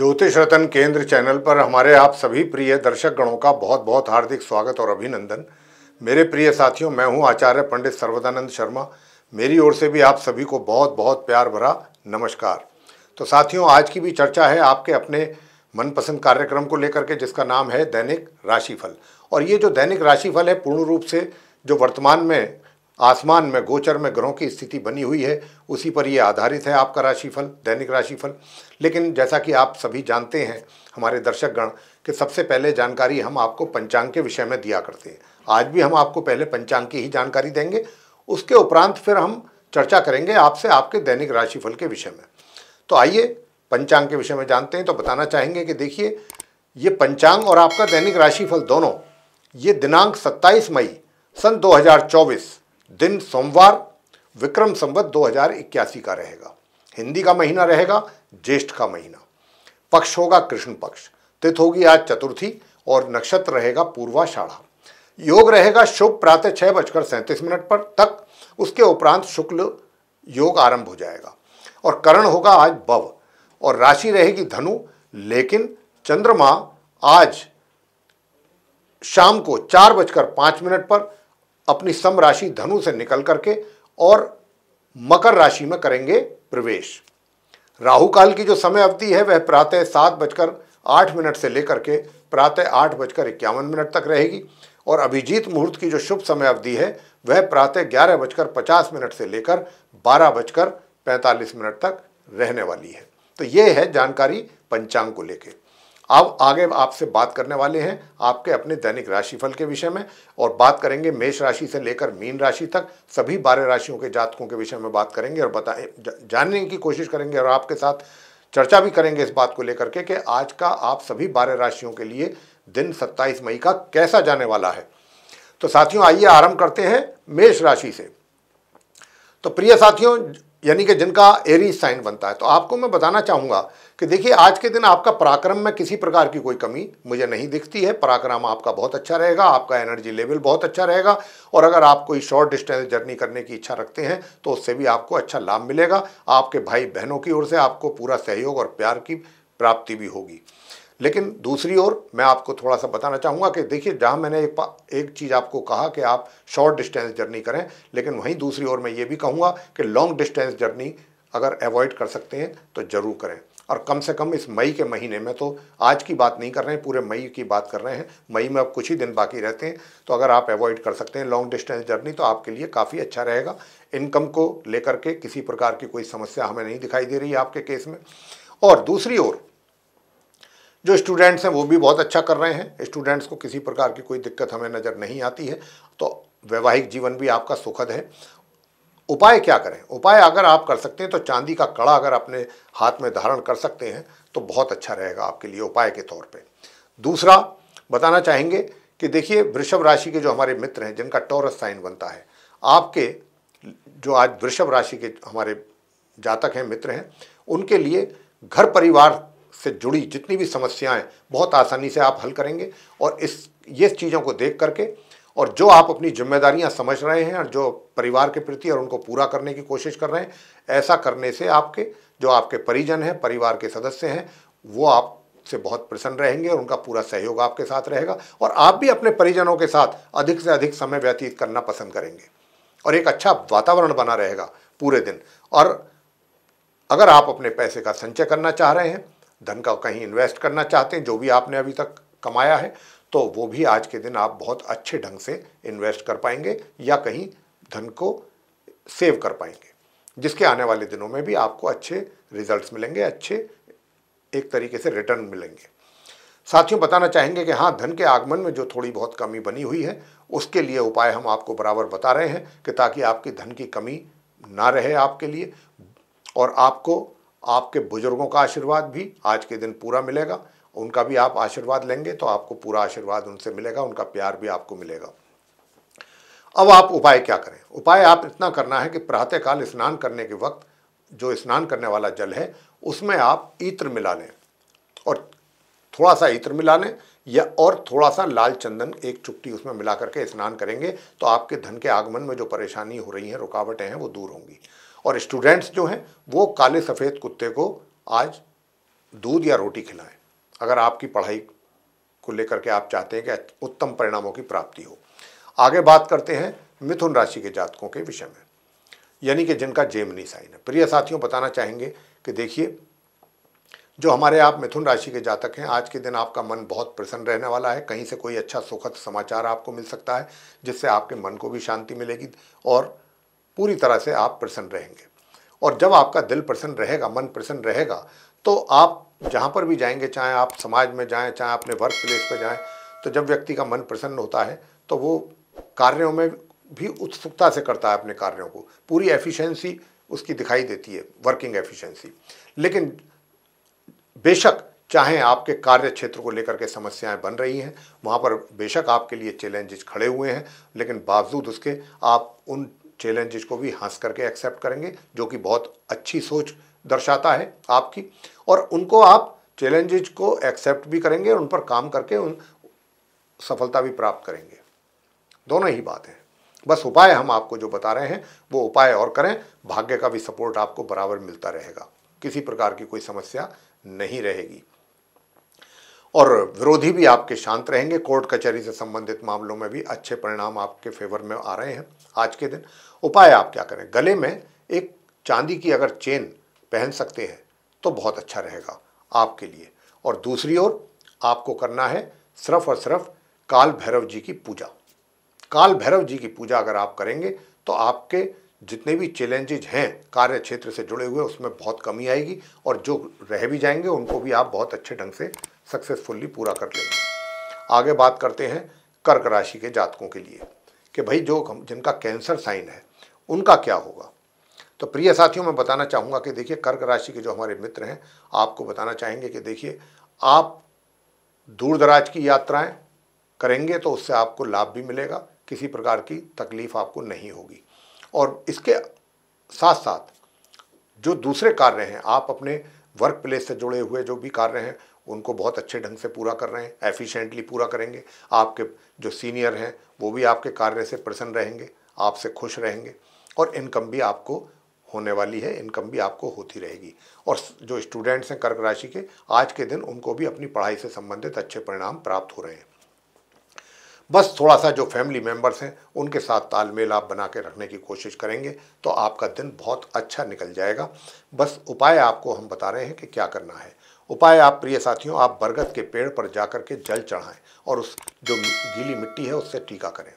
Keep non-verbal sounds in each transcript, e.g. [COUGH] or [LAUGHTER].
ज्योतिष रतन केंद्र चैनल पर हमारे आप सभी प्रिय दर्शक गणों का बहुत बहुत हार्दिक स्वागत और अभिनंदन मेरे प्रिय साथियों मैं हूं आचार्य पंडित सर्वदानंद शर्मा मेरी ओर से भी आप सभी को बहुत बहुत प्यार भरा नमस्कार तो साथियों आज की भी चर्चा है आपके अपने मनपसंद कार्यक्रम को लेकर के जिसका नाम है दैनिक राशिफल और ये जो दैनिक राशिफल है पूर्ण रूप से जो वर्तमान में आसमान में गोचर में ग्रहों की स्थिति बनी हुई है उसी पर ये आधारित है आपका राशिफल दैनिक राशिफल लेकिन जैसा कि आप सभी जानते हैं हमारे दर्शकगण कि सबसे पहले जानकारी हम आपको पंचांग के विषय में दिया करते हैं आज भी हम आपको पहले पंचांग की ही जानकारी देंगे उसके उपरांत फिर हम चर्चा करेंगे आपसे आपके दैनिक राशिफल के विषय में तो आइए पंचांग के विषय में जानते हैं तो बताना चाहेंगे कि देखिए ये पंचांग और आपका दैनिक राशिफल दोनों ये दिनांक 27 मई सन 2024 दिन सोमवार विक्रम संवत दो का रहेगा हिंदी का महीना रहेगा ज्येष्ठ का महीना पक्ष होगा कृष्ण पक्ष तिथ होगी आज चतुर्थी और नक्षत्र रहेगा पूर्वाषाढ़ा योग रहेगा शुभ प्रातः छः बजकर सैंतीस मिनट पर तक उसके उपरांत शुक्ल योग आरंभ हो जाएगा और करण होगा आज बव और राशि रहेगी धनु लेकिन चंद्रमा आज शाम को चार बजकर पाँच मिनट पर अपनी सम राशि धनु से निकल करके और मकर राशि में करेंगे प्रवेश राहु काल की जो समय अवधि है वह प्रातः सात बजकर आठ मिनट से लेकर के प्रातः आठ बजकर इक्यावन मिनट तक रहेगी और अभिजीत मुहूर्त की जो शुभ समय अवधि है वह प्रातः ग्यारह बजकर पचास मिनट से लेकर बारह बजकर पैंतालीस मिनट तक रहने वाली है तो ये है जानकारी पंचांग को लेकर अब आगे आपसे बात करने वाले हैं आपके अपने दैनिक राशिफल के विषय में और बात करेंगे मेष राशि से लेकर मीन राशि तक सभी बारह राशियों के जातकों के विषय में बात करेंगे और बताए जानने की कोशिश करेंगे और आपके साथ चर्चा भी करेंगे इस बात को लेकर के कि आज का आप सभी बारह राशियों के लिए दिन 27 मई का कैसा जाने वाला है तो साथियों आइए आरंभ करते हैं मेष राशि से तो प्रिय साथियों यानी कि जिनका एरी साइन बनता है तो आपको मैं बताना चाहूँगा कि देखिए आज के दिन आपका पराक्रम में किसी प्रकार की कोई कमी मुझे नहीं दिखती है पराक्रम आपका बहुत अच्छा रहेगा आपका एनर्जी लेवल बहुत अच्छा रहेगा और अगर आप कोई शॉर्ट डिस्टेंस जर्नी करने की इच्छा रखते हैं तो उससे भी आपको अच्छा लाभ मिलेगा आपके भाई बहनों की ओर से आपको पूरा सहयोग और प्यार की प्राप्ति भी होगी लेकिन दूसरी ओर मैं आपको थोड़ा सा बताना चाहूँगा कि देखिए जहाँ मैंने एक एक चीज़ आपको कहा कि आप शॉर्ट डिस्टेंस जर्नी करें लेकिन वहीं दूसरी ओर मैं ये भी कहूँगा कि लॉन्ग डिस्टेंस जर्नी अगर अवॉइड कर सकते हैं तो ज़रूर करें और कम से कम इस मई के महीने में तो आज की बात नहीं कर रहे हैं पूरे मई की बात कर रहे हैं मई में अब कुछ ही दिन बाकी रहते हैं तो अगर आप अवॉइड कर सकते हैं लॉन्ग डिस्टेंस जर्नी तो आपके लिए काफ़ी अच्छा रहेगा इनकम को लेकर के किसी प्रकार की कोई समस्या हमें नहीं दिखाई दे रही है आपके केस में और दूसरी ओर जो स्टूडेंट्स हैं वो भी बहुत अच्छा कर रहे हैं स्टूडेंट्स को किसी प्रकार की कोई दिक्कत हमें नज़र नहीं आती है तो वैवाहिक जीवन भी आपका सुखद है उपाय क्या करें उपाय अगर आप कर सकते हैं तो चांदी का कड़ा अगर अपने हाथ में धारण कर सकते हैं तो बहुत अच्छा रहेगा आपके लिए उपाय के तौर पर दूसरा बताना चाहेंगे कि देखिए वृषभ राशि के जो हमारे मित्र हैं जिनका टॉरस साइन बनता है आपके जो आज वृषभ राशि के हमारे जातक हैं मित्र हैं उनके लिए घर परिवार से जुड़ी जितनी भी समस्याएं बहुत आसानी से आप हल करेंगे और इस ये चीज़ों को देख करके और जो आप अपनी जिम्मेदारियां समझ रहे हैं और जो परिवार के प्रति और उनको पूरा करने की कोशिश कर रहे हैं ऐसा करने से आपके जो आपके परिजन हैं परिवार के सदस्य हैं वो आप से बहुत प्रसन्न रहेंगे और उनका पूरा सहयोग आपके साथ रहेगा और आप भी अपने परिजनों के साथ अधिक से अधिक समय व्यतीत करना पसंद करेंगे और एक अच्छा वातावरण बना रहेगा पूरे दिन और अगर आप अपने पैसे का संचय करना चाह रहे हैं धन का कहीं इन्वेस्ट करना चाहते हैं जो भी आपने अभी तक कमाया है तो वो भी आज के दिन आप बहुत अच्छे ढंग से इन्वेस्ट कर पाएंगे या कहीं धन को सेव कर पाएंगे जिसके आने वाले दिनों में भी आपको अच्छे रिजल्ट्स मिलेंगे अच्छे एक तरीके से रिटर्न मिलेंगे साथियों बताना चाहेंगे कि हाँ धन के आगमन में जो थोड़ी बहुत कमी बनी हुई है उसके लिए उपाय हम आपको बराबर बता रहे हैं कि ताकि आपकी धन की कमी ना रहे आपके लिए और आपको आपके बुजुर्गों का आशीर्वाद भी आज के दिन पूरा मिलेगा उनका भी आप आशीर्वाद लेंगे तो आपको पूरा आशीर्वाद उनसे मिलेगा उनका प्यार भी आपको मिलेगा अब आप उपाय क्या करें उपाय आप इतना करना है कि प्रातःकाल स्नान करने के वक्त जो स्नान करने वाला जल है उसमें आप इत्र मिला लें और थोड़ा सा इत्र मिला लें या और थोड़ा सा लाल चंदन एक चुट्टी उसमें मिला करके स्नान करेंगे तो आपके धन के आगमन में जो परेशानी हो रही है रुकावटें हैं वो दूर होंगी और स्टूडेंट्स जो हैं वो काले सफ़ेद कुत्ते को आज दूध या रोटी खिलाएं अगर आपकी पढ़ाई को लेकर के आप चाहते हैं कि उत्तम परिणामों की प्राप्ति हो आगे बात करते हैं मिथुन राशि के जातकों के विषय में यानी कि जिनका जेमनी साइन है प्रिय साथियों बताना चाहेंगे कि देखिए जो हमारे आप मिथुन राशि के जातक हैं आज के दिन आपका मन बहुत प्रसन्न रहने वाला है कहीं से कोई अच्छा सुखद समाचार आपको मिल सकता है जिससे आपके मन को भी शांति मिलेगी और पूरी तरह से आप प्रसन्न रहेंगे और जब आपका दिल प्रसन्न रहेगा मन प्रसन्न रहेगा तो आप जहाँ पर भी जाएंगे चाहे आप समाज में जाएं चाहे अपने वर्क प्लेस पर जाएं तो जब व्यक्ति का मन प्रसन्न होता है तो वो कार्यों में भी उत्सुकता से करता है अपने कार्यों को पूरी एफिशिएंसी उसकी दिखाई देती है वर्किंग एफिशिएंसी लेकिन बेशक चाहे आपके कार्य क्षेत्र को लेकर के समस्याएं बन रही हैं वहाँ पर बेशक आपके लिए चैलेंजेस खड़े हुए हैं लेकिन बावजूद उसके आप उन चैलेंजेस को भी हंस करके एक्सेप्ट करेंगे जो कि बहुत अच्छी सोच दर्शाता है आपकी और उनको आप चैलेंजेस को एक्सेप्ट भी करेंगे और उन पर काम करके उन सफलता भी प्राप्त करेंगे दोनों ही बात है बस उपाय हम आपको जो बता रहे हैं वो उपाय और करें भाग्य का भी सपोर्ट आपको बराबर मिलता रहेगा किसी प्रकार की कोई समस्या नहीं रहेगी और विरोधी भी आपके शांत रहेंगे कोर्ट कचहरी से संबंधित मामलों में भी अच्छे परिणाम आपके फेवर में आ रहे हैं आज के दिन उपाय आप क्या करें गले में एक चांदी की अगर चेन पहन सकते हैं तो बहुत अच्छा रहेगा आपके लिए और दूसरी ओर आपको करना है सिर्फ और सिर्फ काल भैरव जी की पूजा काल भैरव जी की पूजा अगर आप करेंगे तो आपके जितने भी चैलेंजेज हैं कार्य क्षेत्र से जुड़े हुए उसमें बहुत कमी आएगी और जो रह भी जाएंगे उनको भी आप बहुत अच्छे ढंग से सक्सेसफुल्ली पूरा कर लेंगे आगे बात करते हैं कर्क राशि के जातकों के लिए कि भाई जो जिनका कैंसर साइन है उनका क्या होगा तो प्रिय साथियों मैं बताना चाहूँगा कि देखिए कर्क राशि के जो हमारे मित्र हैं आपको बताना चाहेंगे कि देखिए आप दूर दराज की यात्राएं करेंगे तो उससे आपको लाभ भी मिलेगा किसी प्रकार की तकलीफ आपको नहीं होगी और इसके साथ साथ जो दूसरे कार्य हैं आप अपने वर्क प्लेस से जुड़े हुए जो भी कार्य हैं उनको बहुत अच्छे ढंग से पूरा कर रहे हैं एफिशिएंटली पूरा करेंगे आपके जो सीनियर हैं वो भी आपके कार्य से प्रसन्न रहेंगे आपसे खुश रहेंगे और इनकम भी आपको होने वाली है इनकम भी आपको होती रहेगी और जो स्टूडेंट्स हैं कर्क राशि के आज के दिन उनको भी अपनी पढ़ाई से संबंधित अच्छे परिणाम प्राप्त हो रहे हैं बस थोड़ा सा जो फैमिली मेम्बर्स हैं उनके साथ तालमेल आप बना के रखने की कोशिश करेंगे तो आपका दिन बहुत अच्छा निकल जाएगा बस उपाय आपको हम बता रहे हैं कि क्या करना है उपाय आप प्रिय साथियों आप बरगद के पेड़ पर जा के जल चढ़ाएं और उस जो गीली मिट्टी है उससे टीका करें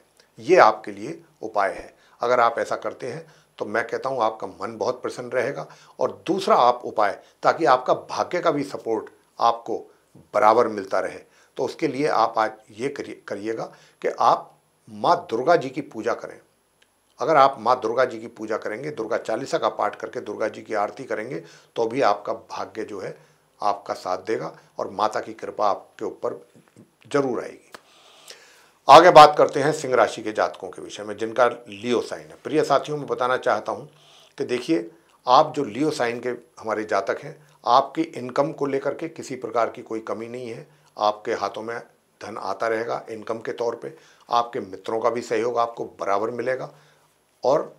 ये आपके लिए उपाय है अगर आप ऐसा करते हैं तो मैं कहता हूँ आपका मन बहुत प्रसन्न रहेगा और दूसरा आप उपाय ताकि आपका भाग्य का भी सपोर्ट आपको बराबर मिलता रहे तो उसके लिए आप आज ये करिएगा कि आप माँ दुर्गा जी की पूजा करें अगर आप माँ दुर्गा जी की पूजा करेंगे दुर्गा चालीसा का पाठ करके दुर्गा जी की आरती करेंगे तो भी आपका भाग्य जो है आपका साथ देगा और माता की कृपा आपके ऊपर जरूर आएगी आगे बात करते हैं सिंह राशि के जातकों के विषय में जिनका लियो साइन है प्रिय साथियों में बताना चाहता हूँ कि देखिए आप जो लियो साइन के हमारे जातक हैं आपकी इनकम को लेकर के किसी प्रकार की कोई कमी नहीं है आपके हाथों में धन आता रहेगा इनकम के तौर पे आपके मित्रों का भी सहयोग आपको बराबर मिलेगा और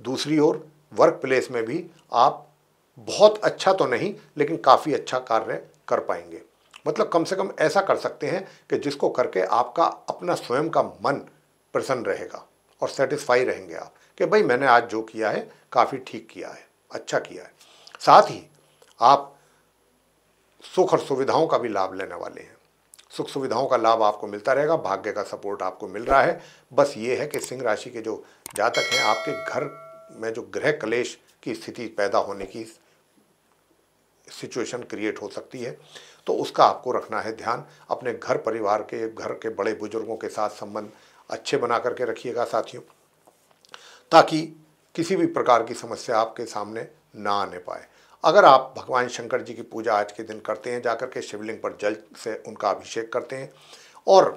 दूसरी ओर वर्क प्लेस में भी आप बहुत अच्छा तो नहीं लेकिन काफ़ी अच्छा कार्य कर पाएंगे मतलब कम से कम ऐसा कर सकते हैं कि जिसको करके आपका अपना स्वयं का मन प्रसन्न रहेगा और सेटिस्फाई रहेंगे आप कि भाई मैंने आज जो किया है काफ़ी ठीक किया है अच्छा किया है साथ ही आप सुख और सुविधाओं का भी लाभ लेने वाले हैं सुख सुविधाओं का लाभ आपको मिलता रहेगा भाग्य का सपोर्ट आपको मिल रहा है बस ये है कि सिंह राशि के जो जातक हैं आपके घर में जो गृह कलेश की स्थिति पैदा होने की सिचुएशन क्रिएट हो सकती है तो उसका आपको रखना है ध्यान अपने घर परिवार के घर के बड़े बुजुर्गों के साथ संबंध अच्छे बना करके रखिएगा साथियों ताकि किसी भी प्रकार की समस्या आपके सामने ना आने पाए अगर आप भगवान शंकर जी की पूजा आज के दिन करते हैं जाकर के शिवलिंग पर जल से उनका अभिषेक करते हैं और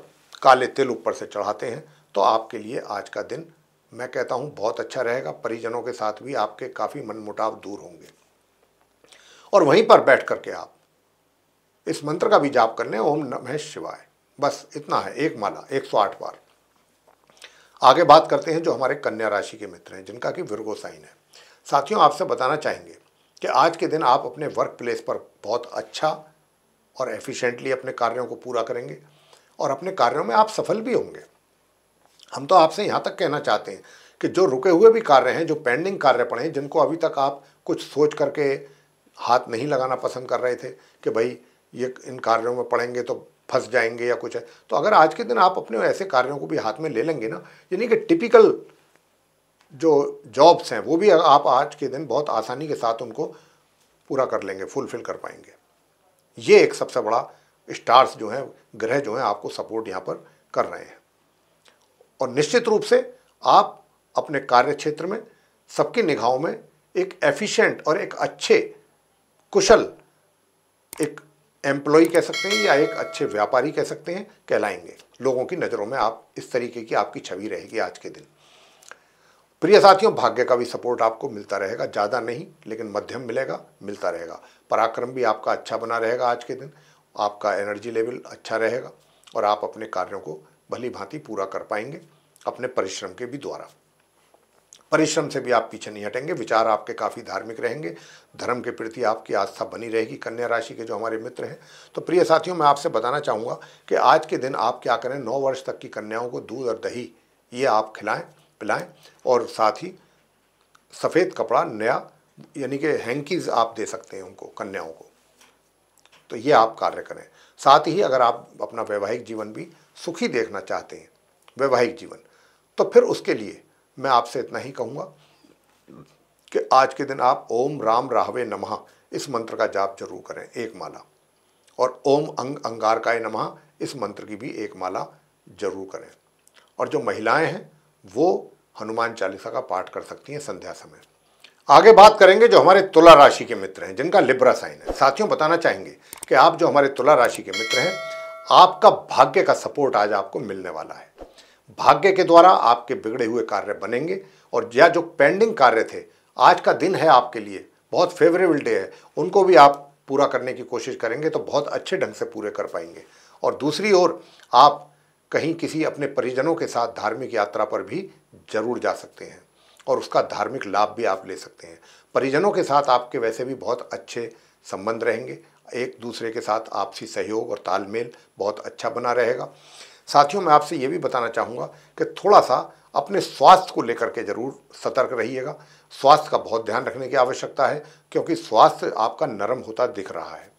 काले तिल ऊपर से चढ़ाते हैं तो आपके लिए आज का दिन मैं कहता हूँ बहुत अच्छा रहेगा परिजनों के साथ भी आपके काफ़ी मनमुटाव दूर होंगे और वहीं पर बैठ करके आप इस मंत्र का भी जाप कर लें ओम नमः शिवाय बस इतना है एक माला एक सौ आठ बार आगे बात करते हैं जो हमारे कन्या राशि के मित्र हैं जिनका कि विरगो साइन है साथियों आपसे बताना चाहेंगे कि आज के दिन आप अपने वर्क प्लेस पर बहुत अच्छा और एफिशिएंटली अपने कार्यों को पूरा करेंगे और अपने कार्यों में आप सफल भी होंगे हम तो आपसे यहाँ तक कहना चाहते हैं कि जो रुके हुए भी कार्य हैं जो पेंडिंग कार्य पड़े हैं जिनको अभी तक आप कुछ सोच करके हाथ नहीं लगाना पसंद कर रहे थे कि भाई ये इन कार्यों में पड़ेंगे तो फंस जाएंगे या कुछ है तो अगर आज के दिन आप अपने ऐसे कार्यों को भी हाथ में ले लेंगे ना यानी कि टिपिकल जो जॉब्स हैं वो भी आप आज के दिन बहुत आसानी के साथ उनको पूरा कर लेंगे फुलफिल कर पाएंगे ये एक सबसे बड़ा स्टार्स जो हैं ग्रह जो हैं आपको सपोर्ट यहाँ पर कर रहे हैं और निश्चित रूप से आप अपने कार्य क्षेत्र में सबकी निगाहों में एक एफिशिएंट और एक अच्छे कुशल एक एम्प्लॉय कह सकते हैं या एक अच्छे व्यापारी कह सकते हैं कहलाएंगे लोगों की नज़रों में आप इस तरीके की आपकी छवि रहेगी आज के दिन प्रिय साथियों भाग्य का भी सपोर्ट आपको मिलता रहेगा ज़्यादा नहीं लेकिन मध्यम मिलेगा मिलता रहेगा पराक्रम भी आपका अच्छा बना रहेगा आज के दिन आपका एनर्जी लेवल अच्छा रहेगा और आप अपने कार्यों को भली भांति पूरा कर पाएंगे अपने परिश्रम के भी द्वारा परिश्रम से भी आप पीछे नहीं हटेंगे विचार आपके काफ़ी धार्मिक रहेंगे धर्म के प्रति आपकी आस्था बनी रहेगी कन्या राशि के जो हमारे मित्र हैं तो प्रिय साथियों मैं आपसे बताना चाहूँगा कि आज के दिन आप क्या करें नौ वर्ष तक की कन्याओं को दूध और दही ये आप खिलाएं पिलाएं और साथ ही सफ़ेद कपड़ा नया यानी कि हैंकीज आप दे सकते हैं उनको कन्याओं को तो ये आप कार्य करें साथ ही अगर आप अपना वैवाहिक जीवन भी सुखी देखना चाहते हैं वैवाहिक जीवन तो फिर उसके लिए मैं आपसे इतना ही कहूँगा कि आज के दिन आप ओम राम राहवे नमः इस मंत्र का जाप जरूर करें एक माला और ओम अंग अंगारकाय नमः इस मंत्र की भी एक माला जरूर करें और जो महिलाएं हैं वो हनुमान चालीसा का पाठ कर सकती हैं संध्या समय आगे बात करेंगे जो हमारे तुला राशि के मित्र हैं जिनका लिब्रा साइन है साथियों बताना चाहेंगे कि आप जो हमारे तुला राशि के मित्र हैं आपका भाग्य का सपोर्ट आज आपको मिलने वाला है भाग्य के द्वारा आपके बिगड़े हुए कार्य बनेंगे और या जो पेंडिंग कार्य थे आज का दिन है आपके लिए बहुत फेवरेबल डे है उनको भी आप पूरा करने की कोशिश करेंगे तो बहुत अच्छे ढंग से पूरे कर पाएंगे और दूसरी ओर आप कहीं किसी अपने परिजनों के साथ धार्मिक यात्रा पर भी जरूर जा सकते हैं और उसका धार्मिक लाभ भी आप ले सकते हैं परिजनों के साथ आपके वैसे भी बहुत अच्छे संबंध रहेंगे एक दूसरे के साथ आपसी सहयोग और तालमेल बहुत अच्छा बना रहेगा साथियों मैं आपसे ये भी बताना चाहूँगा कि थोड़ा सा अपने स्वास्थ्य को लेकर के ज़रूर सतर्क रहिएगा स्वास्थ्य का बहुत ध्यान रखने की आवश्यकता है क्योंकि स्वास्थ्य आपका नरम होता दिख रहा है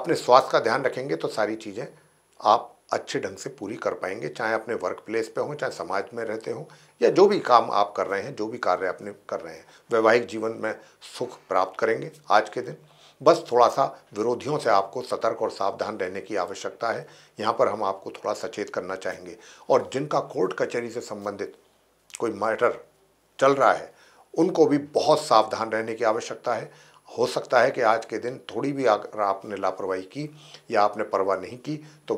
अपने स्वास्थ्य का ध्यान रखेंगे तो सारी चीज़ें आप अच्छे ढंग से पूरी कर पाएंगे चाहे अपने वर्क प्लेस पर हों चाहे समाज में रहते हों या जो भी काम आप कर रहे हैं जो भी कार्य अपने कर रहे हैं वैवाहिक जीवन में सुख प्राप्त करेंगे आज के दिन बस थोड़ा सा विरोधियों से आपको सतर्क और सावधान रहने की आवश्यकता है यहाँ पर हम आपको थोड़ा सचेत करना चाहेंगे और जिनका कोर्ट कचहरी से संबंधित कोई मैटर चल रहा है उनको भी बहुत सावधान रहने की आवश्यकता है हो सकता है कि आज के दिन थोड़ी भी अगर आपने लापरवाही की या आपने परवाह नहीं की तो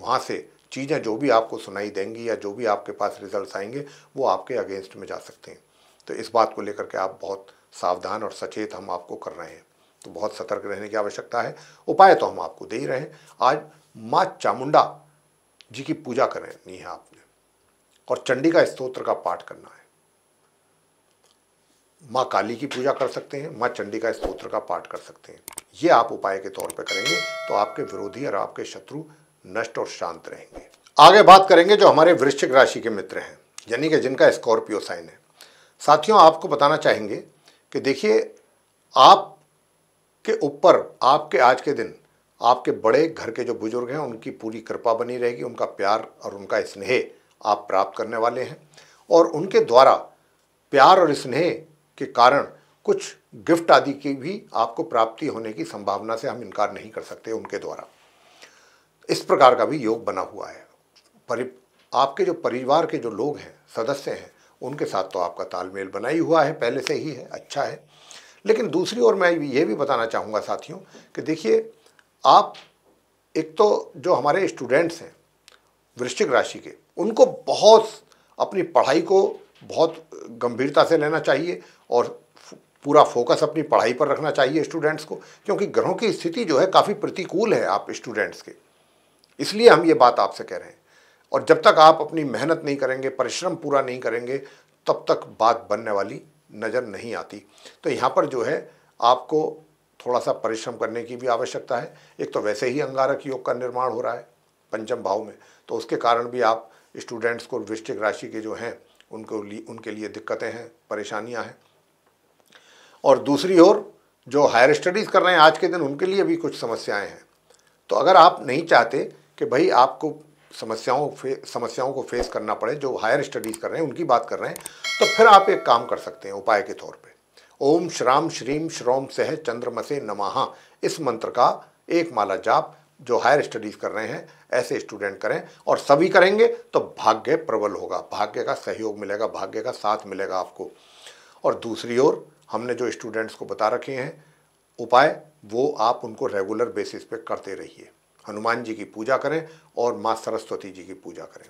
वहाँ से चीज़ें जो भी आपको सुनाई देंगी या जो भी आपके पास रिजल्ट आएंगे वो आपके अगेंस्ट में जा सकते हैं तो इस बात को लेकर के आप बहुत सावधान और सचेत हम आपको कर रहे हैं तो बहुत सतर्क रहने की आवश्यकता है उपाय तो हम आपको दे ही रहे हैं आज माँ चामुंडा जी की पूजा करनी है आपने और चंडी का स्त्रोत्र का पाठ करना है माँ काली की पूजा कर सकते हैं माँ चंडी का स्त्रोत्र का पाठ कर सकते हैं ये आप उपाय के तौर पर करेंगे तो आपके विरोधी और आपके शत्रु नष्ट और शांत रहेंगे आगे बात करेंगे जो हमारे वृश्चिक राशि के मित्र हैं यानी कि जिनका स्कॉर्पियो साइन है साथियों आपको बताना चाहेंगे कि देखिए आप के ऊपर आपके आज के दिन आपके बड़े घर के जो बुजुर्ग हैं उनकी पूरी कृपा बनी रहेगी उनका प्यार और उनका स्नेह आप प्राप्त करने वाले हैं और उनके द्वारा प्यार और स्नेह के कारण कुछ गिफ्ट आदि की भी आपको प्राप्ति होने की संभावना से हम इनकार नहीं कर सकते उनके द्वारा इस प्रकार का भी योग बना हुआ है परि आपके जो परिवार के जो लोग हैं सदस्य हैं उनके साथ तो आपका तालमेल बना ही हुआ है पहले से ही है अच्छा है लेकिन दूसरी ओर मैं ये भी बताना चाहूँगा साथियों कि देखिए आप एक तो जो हमारे स्टूडेंट्स हैं वृश्चिक राशि के उनको बहुत अपनी पढ़ाई को बहुत गंभीरता से लेना चाहिए और पूरा फोकस अपनी पढ़ाई पर रखना चाहिए स्टूडेंट्स को क्योंकि ग्रहों की स्थिति जो है काफ़ी प्रतिकूल है आप स्टूडेंट्स के इसलिए हम ये बात आपसे कह रहे हैं और जब तक आप अपनी मेहनत नहीं करेंगे परिश्रम पूरा नहीं करेंगे तब तक बात बनने वाली नज़र नहीं आती तो यहाँ पर जो है आपको थोड़ा सा परिश्रम करने की भी आवश्यकता है एक तो वैसे ही अंगारक योग का निर्माण हो रहा है पंचम भाव में तो उसके कारण भी आप स्टूडेंट्स को वृश्चिक राशि के जो हैं उनको लिए उनके लिए दिक्कतें हैं परेशानियां हैं और दूसरी ओर जो हायर स्टडीज़ कर रहे हैं आज के दिन उनके लिए भी कुछ समस्याएं हैं तो अगर आप नहीं चाहते कि भाई आपको समस्याओं फे समस्याओं को फेस करना पड़े जो हायर स्टडीज़ कर रहे हैं उनकी बात कर रहे हैं तो फिर आप एक काम कर सकते हैं उपाय के तौर पे ओम श्राम श्रीम श्रोम सह चंद्रमसे नमाहा इस मंत्र का एक माला जाप जो हायर स्टडीज़ कर रहे हैं ऐसे स्टूडेंट करें और सभी करेंगे तो भाग्य प्रबल होगा भाग्य का सहयोग मिलेगा भाग्य का साथ मिलेगा आपको और दूसरी ओर हमने जो स्टूडेंट्स को बता रखे हैं उपाय वो आप उनको रेगुलर बेसिस पे करते रहिए हनुमान जी की पूजा करें और माँ सरस्वती जी की पूजा करें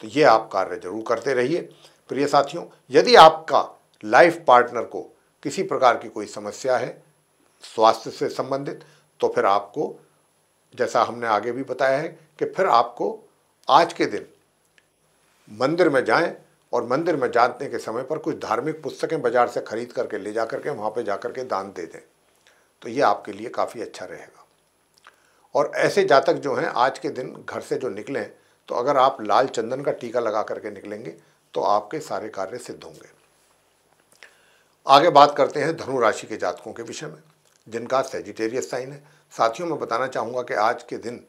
तो ये आप कार्य जरूर करते रहिए प्रिय साथियों यदि आपका लाइफ पार्टनर को किसी प्रकार की कोई समस्या है स्वास्थ्य से संबंधित तो फिर आपको जैसा हमने आगे भी बताया है कि फिर आपको आज के दिन मंदिर में जाएं और मंदिर में जाने के समय पर कुछ धार्मिक पुस्तकें बाज़ार से खरीद करके ले जा करके वहाँ पे जा करके दान दे दें तो ये आपके लिए काफ़ी अच्छा रहेगा और ऐसे जातक जो हैं आज के दिन घर से जो निकलें तो अगर आप लाल चंदन का टीका लगा करके निकलेंगे तो आपके सारे कार्य सिद्ध होंगे आगे बात करते हैं धनु राशि के जातकों के विषय में जिनका सेजिटेरियस साइन है साथियों मैं बताना चाहूँगा कि आज के दिन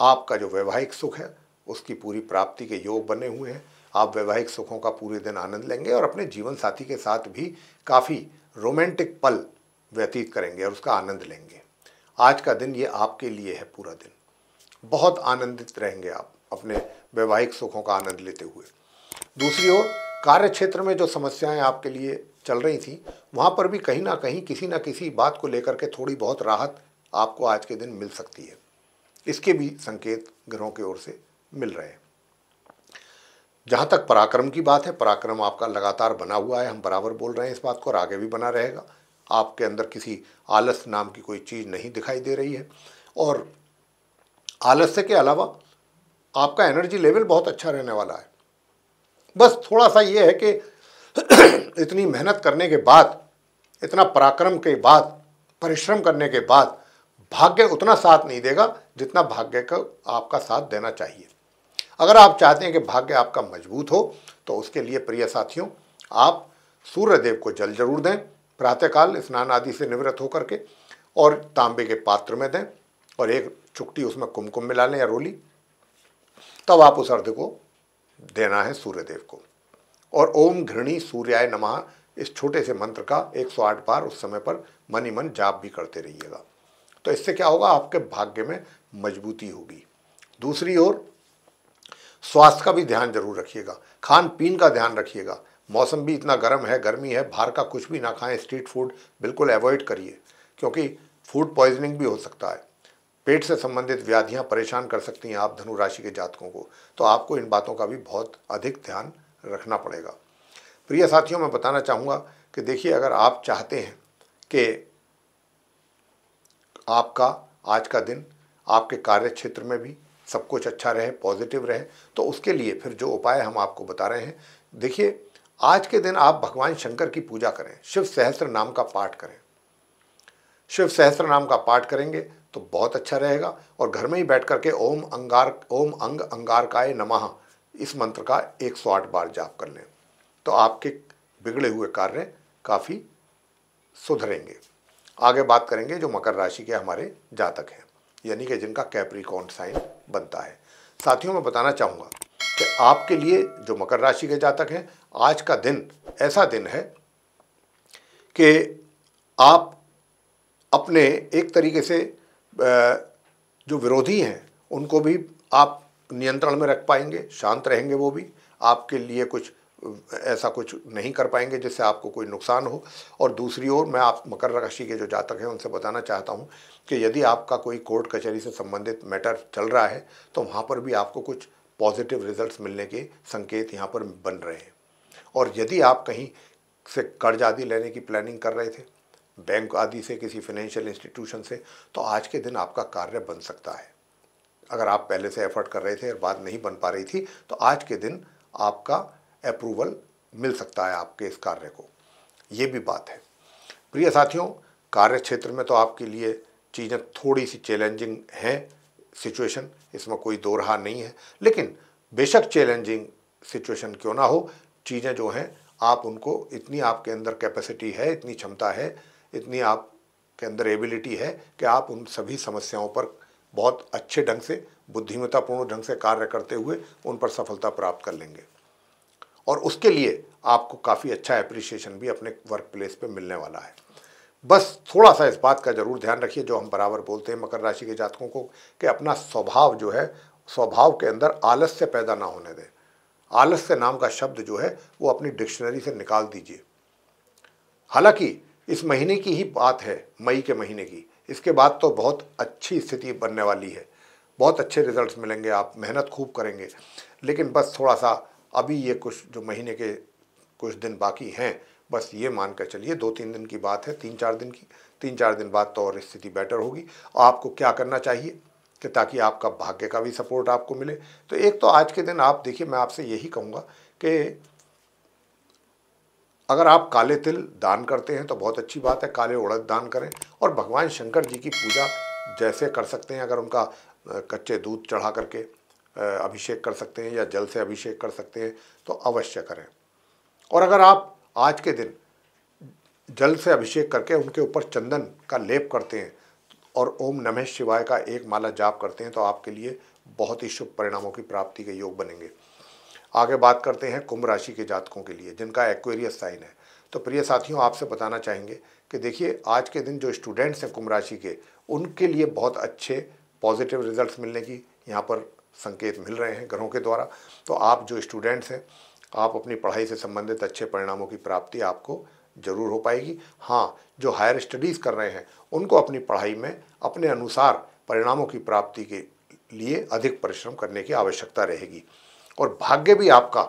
आपका जो वैवाहिक सुख है उसकी पूरी प्राप्ति के योग बने हुए हैं आप वैवाहिक सुखों का पूरे दिन आनंद लेंगे और अपने जीवन साथी के साथ भी काफ़ी रोमांटिक पल व्यतीत करेंगे और उसका आनंद लेंगे आज का दिन ये आपके लिए है पूरा दिन बहुत आनंदित रहेंगे आप अपने वैवाहिक सुखों का आनंद लेते हुए दूसरी ओर कार्य क्षेत्र में जो समस्याएं आपके लिए चल रही थी वहाँ पर भी कहीं ना कहीं किसी ना किसी बात को लेकर के थोड़ी बहुत राहत आपको आज के दिन मिल सकती है इसके भी संकेत ग्रहों की ओर से मिल रहे हैं जहाँ तक पराक्रम की बात है पराक्रम आपका लगातार बना हुआ है हम बराबर बोल रहे हैं इस बात को और आगे भी बना रहेगा आपके अंदर किसी आलस नाम की कोई चीज़ नहीं दिखाई दे रही है और आलस्य के अलावा आपका एनर्जी लेवल बहुत अच्छा रहने वाला है बस थोड़ा सा ये है कि [CLEARS THROAT] इतनी मेहनत करने के बाद इतना पराक्रम के बाद परिश्रम करने के बाद भाग्य उतना साथ नहीं देगा जितना भाग्य का आपका साथ देना चाहिए अगर आप चाहते हैं कि भाग्य आपका मजबूत हो तो उसके लिए प्रिय साथियों आप सूर्यदेव को जल जरूर दें प्रातःकाल स्नान आदि से निवृत्त होकर के और तांबे के पात्र में दें और एक चुकटी उसमें कुमकुम मिला लें या रोली तब आप उस अर्ध को देना है सूर्यदेव को और ओम घृणी सूर्याय नमः इस छोटे से मंत्र का 108 बार उस समय पर मन ही मन जाप भी करते रहिएगा तो इससे क्या होगा आपके भाग्य में मजबूती होगी दूसरी ओर स्वास्थ्य का भी ध्यान जरूर रखिएगा खान पीन का ध्यान रखिएगा मौसम भी इतना गर्म है गर्मी है बाहर का कुछ भी ना खाएं स्ट्रीट फूड बिल्कुल अवॉइड करिए क्योंकि फूड पॉइजनिंग भी हो सकता है पेट से संबंधित व्याधियां परेशान कर सकती हैं आप धनु राशि के जातकों को तो आपको इन बातों का भी बहुत अधिक ध्यान रखना पड़ेगा प्रिय साथियों मैं बताना चाहूँगा कि देखिए अगर आप चाहते हैं कि आपका आज का दिन आपके कार्य क्षेत्र में भी सब कुछ अच्छा रहे पॉजिटिव रहे तो उसके लिए फिर जो उपाय हम आपको बता रहे हैं देखिए आज के दिन आप भगवान शंकर की पूजा करें शिव सहस्त्र नाम का पाठ करें शिव सहस्त्र नाम का पाठ करेंगे तो बहुत अच्छा रहेगा और घर में ही बैठ करके ओम अंगार ओम अंग अंगारकाय नमः इस मंत्र का 108 बार जाप कर लें तो आपके बिगड़े हुए कार्य काफ़ी सुधरेंगे आगे बात करेंगे जो मकर राशि के हमारे जातक हैं यानी कि जिनका कैप्रिकॉन साइन बनता है साथियों मैं बताना चाहूँगा कि आपके लिए जो मकर राशि के जातक हैं आज का दिन ऐसा दिन है कि आप अपने एक तरीके से जो विरोधी हैं उनको भी आप नियंत्रण में रख पाएंगे शांत रहेंगे वो भी आपके लिए कुछ ऐसा कुछ नहीं कर पाएंगे जिससे आपको कोई नुकसान हो और दूसरी ओर मैं आप मकर राशि के जो जातक हैं उनसे बताना चाहता हूं कि यदि आपका कोई कोर्ट कचहरी से संबंधित मैटर चल रहा है तो वहां पर भी आपको कुछ पॉजिटिव रिजल्ट्स मिलने के संकेत यहाँ पर बन रहे हैं और यदि आप कहीं से कर्ज आदि लेने की प्लानिंग कर रहे थे बैंक आदि से किसी फाइनेंशियल इंस्टीट्यूशन से तो आज के दिन आपका कार्य बन सकता है अगर आप पहले से एफर्ट कर रहे थे और बात नहीं बन पा रही थी तो आज के दिन आपका अप्रूवल मिल सकता है आपके इस कार्य को ये भी बात है प्रिय साथियों कार्य क्षेत्र में तो आपके लिए चीज़ें थोड़ी सी चैलेंजिंग हैं सिचुएशन इसमें कोई दो रहा नहीं है लेकिन बेशक चैलेंजिंग सिचुएशन क्यों ना हो चीज़ें जो हैं आप उनको इतनी आपके अंदर कैपेसिटी है इतनी क्षमता है इतनी आप के अंदर एबिलिटी है कि आप उन सभी समस्याओं पर बहुत अच्छे ढंग से बुद्धिमत्तापूर्ण ढंग से कार्य करते हुए उन पर सफलता प्राप्त कर लेंगे और उसके लिए आपको काफ़ी अच्छा एप्रिसिएशन भी अपने वर्क प्लेस पर मिलने वाला है बस थोड़ा सा इस बात का जरूर ध्यान रखिए जो हम बराबर बोलते हैं मकर राशि के जातकों को कि अपना स्वभाव जो है स्वभाव के अंदर आलस से पैदा ना होने दें आलस से नाम का शब्द जो है वो अपनी डिक्शनरी से निकाल दीजिए हालांकि इस महीने की ही बात है मई के महीने की इसके बाद तो बहुत अच्छी स्थिति बनने वाली है बहुत अच्छे रिजल्ट्स मिलेंगे आप मेहनत खूब करेंगे लेकिन बस थोड़ा सा अभी ये कुछ जो महीने के कुछ दिन बाकी हैं बस ये मान कर चलिए दो तीन दिन की बात है तीन चार दिन की तीन चार दिन बाद तो और स्थिति बेटर होगी आपको क्या करना चाहिए कि ताकि आपका भाग्य का भी सपोर्ट आपको मिले तो एक तो आज के दिन आप देखिए मैं आपसे यही कहूँगा कि अगर आप काले तिल दान करते हैं तो बहुत अच्छी बात है काले उड़द दान करें और भगवान शंकर जी की पूजा जैसे कर सकते हैं अगर उनका कच्चे दूध चढ़ा करके अभिषेक कर सकते हैं या जल से अभिषेक कर सकते हैं तो अवश्य करें और अगर आप आज के दिन जल से अभिषेक करके उनके ऊपर चंदन का लेप करते हैं और ओम नमः शिवाय का एक माला जाप करते हैं तो आपके लिए बहुत ही शुभ परिणामों की प्राप्ति के योग बनेंगे आगे बात करते हैं कुंभ राशि के जातकों के लिए जिनका एक्वेरियस साइन है तो प्रिय साथियों आपसे बताना चाहेंगे कि देखिए आज के दिन जो स्टूडेंट्स हैं कुंभ राशि के उनके लिए बहुत अच्छे पॉजिटिव रिजल्ट्स मिलने की यहाँ पर संकेत मिल रहे हैं ग्रहों के द्वारा तो आप जो स्टूडेंट्स हैं आप अपनी पढ़ाई से संबंधित अच्छे परिणामों की प्राप्ति आपको जरूर हो पाएगी हाँ जो हायर स्टडीज़ कर रहे हैं उनको अपनी पढ़ाई में अपने अनुसार परिणामों की प्राप्ति के लिए अधिक परिश्रम करने की आवश्यकता रहेगी और भाग्य भी आपका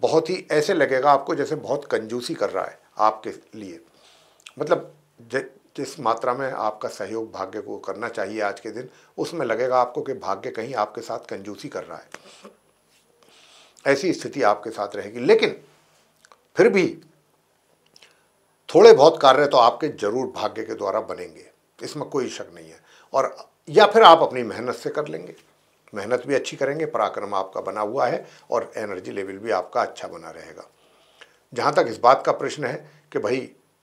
बहुत ही ऐसे लगेगा आपको जैसे बहुत कंजूसी कर रहा है आपके लिए मतलब जिस मात्रा में आपका सहयोग भाग्य को करना चाहिए आज के दिन उसमें लगेगा आपको कि भाग्य कहीं आपके साथ कंजूसी कर रहा है ऐसी स्थिति आपके साथ रहेगी लेकिन फिर भी थोड़े बहुत कार्य तो आपके जरूर भाग्य के द्वारा बनेंगे इसमें कोई शक नहीं है और या फिर आप अपनी मेहनत से कर लेंगे मेहनत भी अच्छी करेंगे पराक्रम आपका बना हुआ है और एनर्जी लेवल भी आपका अच्छा बना रहेगा जहाँ तक इस बात का प्रश्न है कि भाई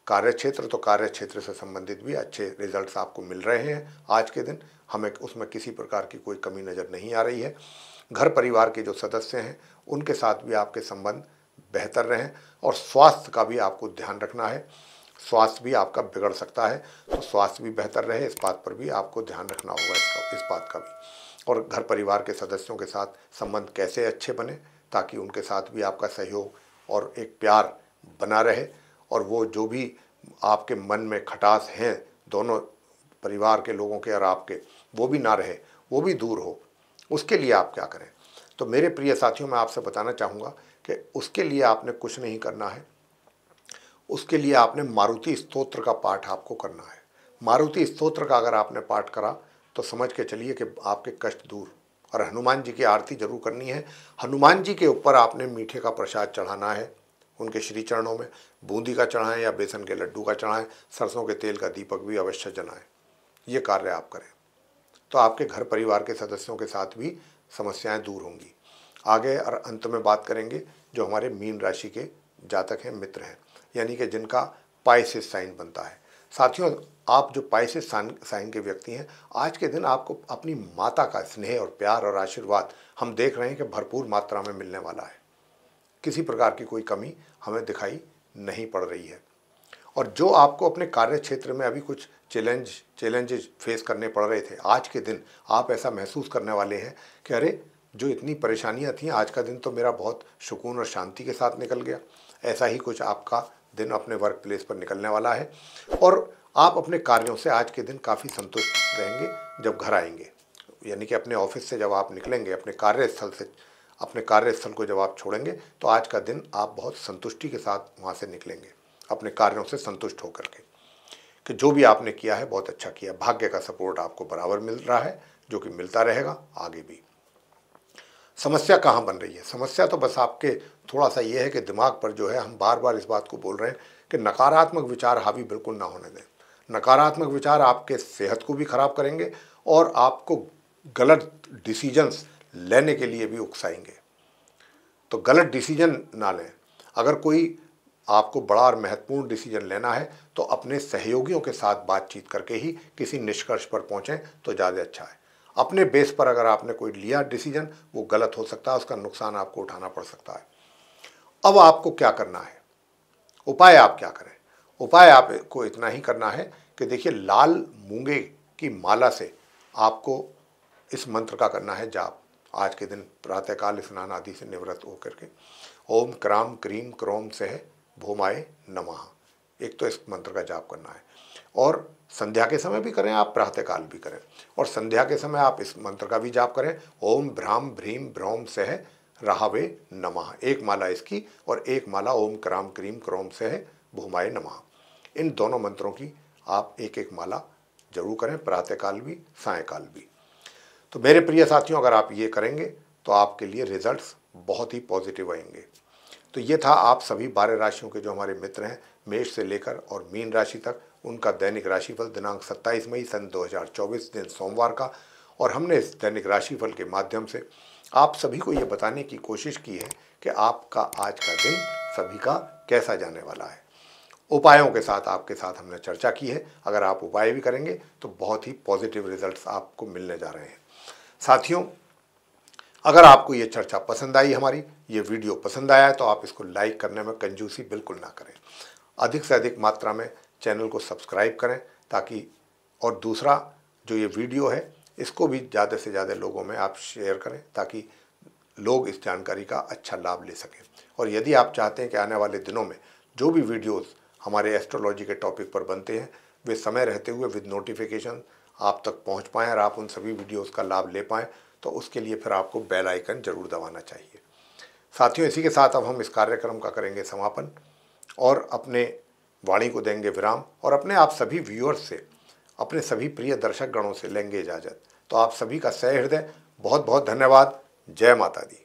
कार्य क्षेत्र तो कार्य क्षेत्र से संबंधित भी अच्छे रिजल्ट्स आपको मिल रहे हैं आज के दिन हमें उसमें किसी प्रकार की कोई कमी नज़र नहीं आ रही है घर परिवार के जो सदस्य हैं उनके साथ भी आपके संबंध बेहतर रहें और स्वास्थ्य का भी आपको ध्यान रखना है स्वास्थ्य भी आपका बिगड़ सकता है तो स्वास्थ्य भी बेहतर रहे इस बात पर भी आपको ध्यान रखना होगा इसका इस बात का भी और घर परिवार के सदस्यों के साथ संबंध कैसे अच्छे बने ताकि उनके साथ भी आपका सहयोग और एक प्यार बना रहे और वो जो भी आपके मन में खटास हैं दोनों परिवार के लोगों के और आपके वो भी ना रहे वो भी दूर हो उसके लिए आप क्या करें तो मेरे प्रिय साथियों मैं आपसे बताना चाहूँगा कि उसके लिए आपने कुछ नहीं करना है उसके लिए आपने मारुति स्तोत्र का पाठ आपको करना है मारुति स्तोत्र का अगर आपने पाठ करा तो समझ के चलिए कि आपके कष्ट दूर और हनुमान जी की आरती जरूर करनी है हनुमान जी के ऊपर आपने मीठे का प्रसाद चढ़ाना है उनके श्री चरणों में बूंदी का चढ़ाएं या बेसन के लड्डू का चढ़ाएं सरसों के तेल का दीपक भी अवश्य जलाएं ये कार्य आप करें तो आपके घर परिवार के सदस्यों के साथ भी समस्याएं दूर होंगी आगे और अंत में बात करेंगे जो हमारे मीन राशि के जातक हैं मित्र हैं यानी कि जिनका पाइसिस साइन बनता है साथियों आप जो पाइसिस साइन के व्यक्ति हैं आज के दिन आपको अपनी माता का स्नेह और प्यार और आशीर्वाद हम देख रहे हैं कि भरपूर मात्रा में मिलने वाला है किसी प्रकार की कोई कमी हमें दिखाई नहीं पड़ रही है और जो आपको अपने कार्य क्षेत्र में अभी कुछ चैलेंज चैलेंजेस फेस करने पड़ रहे थे आज के दिन आप ऐसा महसूस करने वाले हैं कि अरे जो इतनी परेशानियां थी आज का दिन तो मेरा बहुत सुकून और शांति के साथ निकल गया ऐसा ही कुछ आपका दिन अपने वर्क प्लेस पर निकलने वाला है और आप अपने कार्यों से आज के दिन काफ़ी संतुष्ट रहेंगे जब घर आएंगे यानी कि अपने ऑफिस से जब आप निकलेंगे अपने कार्यस्थल से अपने कार्यस्थल को जब आप छोड़ेंगे तो आज का दिन आप बहुत संतुष्टि के साथ वहाँ से निकलेंगे अपने कार्यों से संतुष्ट होकर के कि जो भी आपने किया है बहुत अच्छा किया भाग्य का सपोर्ट आपको बराबर मिल रहा है जो कि मिलता रहेगा आगे भी समस्या कहाँ बन रही है समस्या तो बस आपके थोड़ा सा ये है कि दिमाग पर जो है हम बार बार इस बात को बोल रहे हैं कि नकारात्मक विचार हावी बिल्कुल ना होने दें नकारात्मक विचार आपके सेहत को भी ख़राब करेंगे और आपको गलत डिसीजंस लेने के लिए भी उकसाएंगे तो गलत डिसीजन ना लें अगर कोई आपको बड़ा और महत्वपूर्ण डिसीजन लेना है तो अपने सहयोगियों के साथ बातचीत करके ही किसी निष्कर्ष पर पहुँचें तो ज़्यादा अच्छा है अपने बेस पर अगर आपने कोई लिया डिसीजन वो गलत हो सकता है उसका नुकसान आपको उठाना पड़ सकता है अब आपको क्या करना है उपाय आप क्या करें उपाय आपको इतना ही करना है कि देखिए लाल मूंगे की माला से आपको इस मंत्र का करना है जाप आज के दिन प्रातःकाल स्नान आदि से निवृत्त होकर के ओम क्राम क्रीम क्रोम से है भूमाए नमः एक तो इस मंत्र का जाप करना है और संध्या के समय भी करें आप प्रातःकाल भी करें और संध्या के समय आप इस मंत्र का भी जाप करें ओम भ्राम भ्रीम भ्रौम सह राहवे नमः एक माला इसकी और एक माला ओम क्राम क्रीम क्रोम सह भूमाए नमः इन दोनों मंत्रों की आप एक एक माला जरूर करें प्रातःकाल भी सायकाल भी तो मेरे प्रिय साथियों अगर आप ये करेंगे तो आपके लिए रिजल्ट्स बहुत ही पॉजिटिव आएंगे तो ये था आप सभी बारह राशियों के जो हमारे मित्र हैं मेष से लेकर और मीन राशि तक उनका दैनिक राशिफल दिनांक 27 मई सन 2024 दिन सोमवार का और हमने इस दैनिक राशिफल के माध्यम से आप सभी को ये बताने की कोशिश की है कि आपका आज का दिन सभी का कैसा जाने वाला है उपायों के साथ आपके साथ हमने चर्चा की है अगर आप उपाय भी करेंगे तो बहुत ही पॉजिटिव रिजल्ट्स आपको मिलने जा रहे हैं साथियों अगर आपको ये चर्चा पसंद आई हमारी ये वीडियो पसंद आया तो आप इसको लाइक करने में कंजूसी बिल्कुल ना करें अधिक से अधिक मात्रा में चैनल को सब्सक्राइब करें ताकि और दूसरा जो ये वीडियो है इसको भी ज़्यादा से ज़्यादा लोगों में आप शेयर करें ताकि लोग इस जानकारी का अच्छा लाभ ले सकें और यदि आप चाहते हैं कि आने वाले दिनों में जो भी वीडियोस हमारे एस्ट्रोलॉजी के टॉपिक पर बनते हैं वे समय रहते हुए विद नोटिफिकेशन आप तक पहुंच पाएँ और आप उन सभी वीडियोस का लाभ ले पाएँ तो उसके लिए फिर आपको बेल आइकन ज़रूर दबाना चाहिए साथियों इसी के साथ अब हम इस कार्यक्रम का करेंगे समापन और अपने वाणी को देंगे विराम और अपने आप सभी व्यूअर्स से अपने सभी प्रिय दर्शक गणों से लेंगे इजाज़त तो आप सभी का सहृदय बहुत बहुत धन्यवाद जय माता दी